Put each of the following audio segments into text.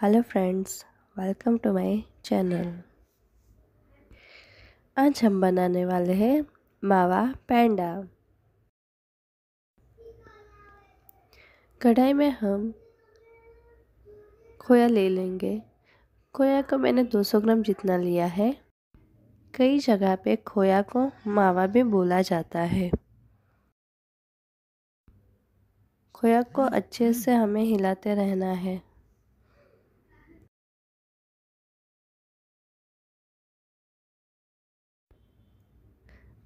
hello friends welcome to my channel आज हम बनाने वाले हैं मावा पैंडा कढ़ाई में हम खोया ले लेंगे खोया को मैंने 200 ग्राम जितना लिया है कई जगह पे खोया को मावा भी बोला जाता है खोया को अच्छे से हमें हिलाते रहना है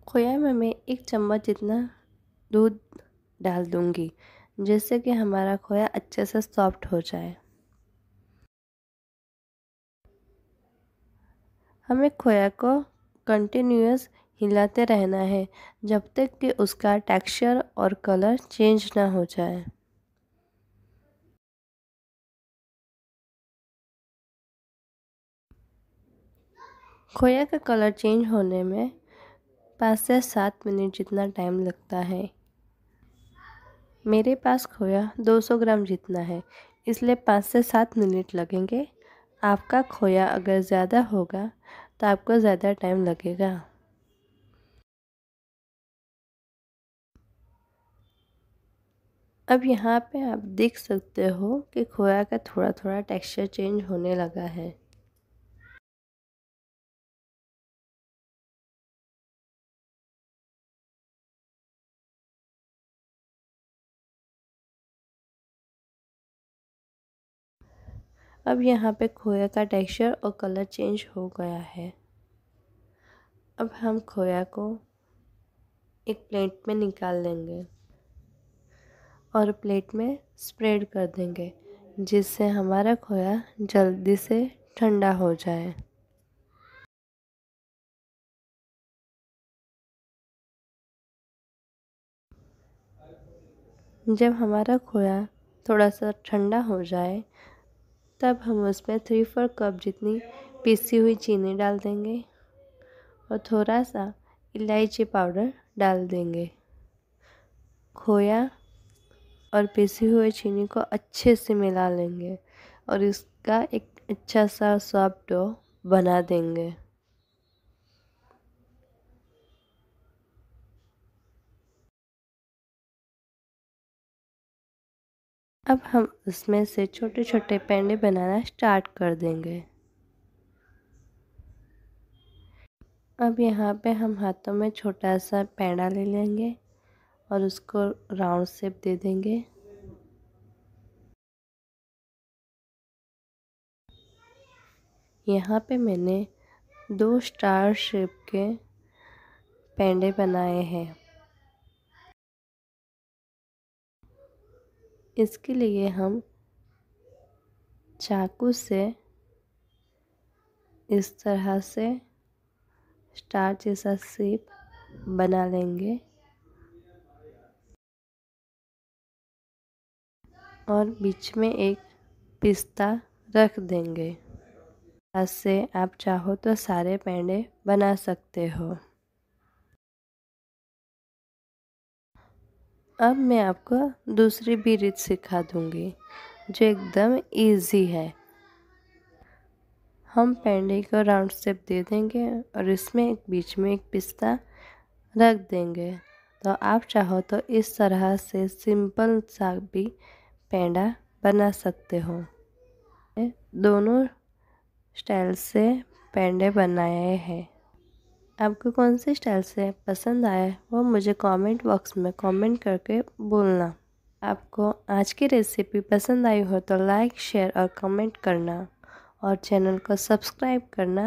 खोया में मैं एक चम्मच जितना दूध डाल दूँगी जिससे कि हमारा खोया अच्छे से सॉफ्ट हो जाए हमें खोया को कंटिन्यूस हिलाते रहना है जब तक कि उसका टेक्सचर और कलर चेंज ना हो जाए खोया का कलर चेंज होने में पाँच से सात मिनट जितना टाइम लगता है मेरे पास खोया 200 ग्राम जितना है इसलिए पाँच से सात मिनट लगेंगे आपका खोया अगर ज़्यादा होगा तो आपको ज़्यादा टाइम लगेगा अब यहाँ पे आप देख सकते हो कि खोया का थोड़ा थोड़ा टेक्सचर चेंज होने लगा है अब यहाँ पे खोया का टेक्सचर और कलर चेंज हो गया है अब हम खोया को एक प्लेट में निकाल लेंगे और प्लेट में स्प्रेड कर देंगे जिससे हमारा खोया जल्दी से ठंडा हो जाए जब हमारा खोया थोड़ा सा ठंडा हो जाए तब हम उसमें थ्री फोर कप जितनी पीसी हुई चीनी डाल देंगे और थोड़ा सा इलायची पाउडर डाल देंगे खोया और पिसी हुई चीनी को अच्छे से मिला लेंगे और इसका एक अच्छा सा सॉफ्ट डो बना देंगे अब हम उसमें से छोटे छोटे पेंडे बनाना स्टार्ट कर देंगे अब यहाँ पे हम हाथों में छोटा सा पेंडा ले लेंगे और उसको राउंड शेप दे देंगे यहाँ पे मैंने दो स्टार शेप के पेंडे बनाए हैं इसके लिए हम चाकू से इस तरह से स्टार जैसा सेप बना लेंगे और बीच में एक पिस्ता रख देंगे ऐसे आप चाहो तो सारे पेंडे बना सकते हो अब मैं आपको दूसरी भी रीत सिखा दूंगी जो एकदम इजी है हम पेंडे को राउंड सेप दे देंगे और इसमें एक बीच में एक पिस्ता रख देंगे तो आप चाहो तो इस तरह से सिंपल सा भी पेंडा बना सकते हो दोनों स्टाइल से पेंडे बनाए हैं आपको कौन से स्टाइल से पसंद आया वो मुझे कमेंट बॉक्स में कमेंट करके बोलना आपको आज की रेसिपी पसंद आई हो तो लाइक शेयर और कमेंट करना और चैनल को सब्सक्राइब करना